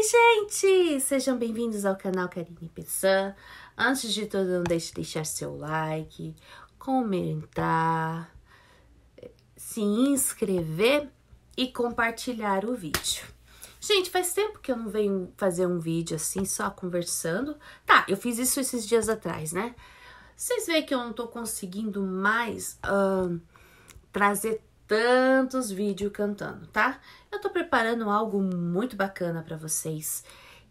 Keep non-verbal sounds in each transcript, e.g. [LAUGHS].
Oi, gente! Sejam bem-vindos ao canal Karine Pessan. Antes de tudo, não deixe de deixar seu like, comentar, se inscrever e compartilhar o vídeo. Gente, faz tempo que eu não venho fazer um vídeo assim, só conversando. Tá, eu fiz isso esses dias atrás, né? Vocês veem que eu não tô conseguindo mais uh, trazer tantos vídeos cantando, tá? Eu tô preparando algo muito bacana para vocês.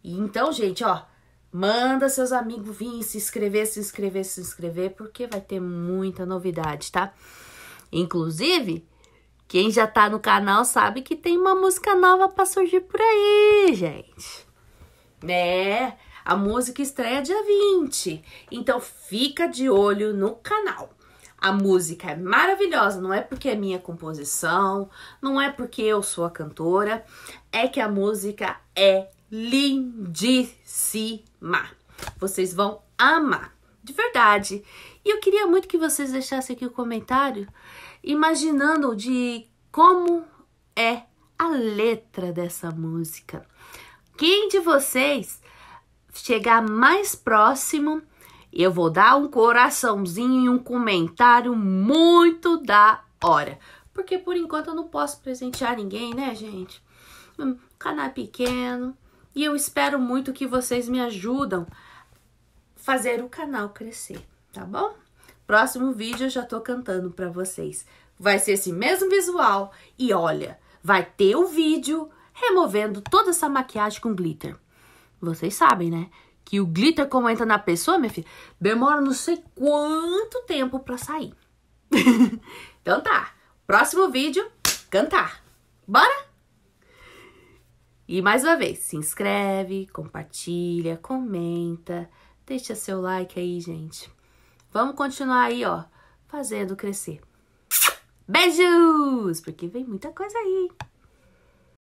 E então, gente, ó, manda seus amigos vir se inscrever, se inscrever, se inscrever, porque vai ter muita novidade, tá? Inclusive, quem já tá no canal sabe que tem uma música nova para surgir por aí, gente. Né? A música estreia dia 20. Então fica de olho no canal a música é maravilhosa, não é porque é minha composição, não é porque eu sou a cantora, é que a música é lindíssima. Vocês vão amar, de verdade. E eu queria muito que vocês deixassem aqui o um comentário imaginando de como é a letra dessa música. Quem de vocês chegar mais próximo eu vou dar um coraçãozinho e um comentário muito da hora. Porque por enquanto eu não posso presentear ninguém, né, gente? Um canal pequeno. E eu espero muito que vocês me ajudam a fazer o canal crescer, tá bom? Próximo vídeo eu já tô cantando para vocês. Vai ser esse mesmo visual e olha, vai ter o vídeo removendo toda essa maquiagem com glitter. Vocês sabem, né? que o glitter, como entra na pessoa, minha filha, demora não sei quanto tempo pra sair. [LAUGHS] então tá. Próximo vídeo, cantar. Bora? E mais uma vez, se inscreve, compartilha, comenta, deixa seu like aí, gente. Vamos continuar aí, ó, fazendo crescer. Beijos! Porque vem muita coisa aí.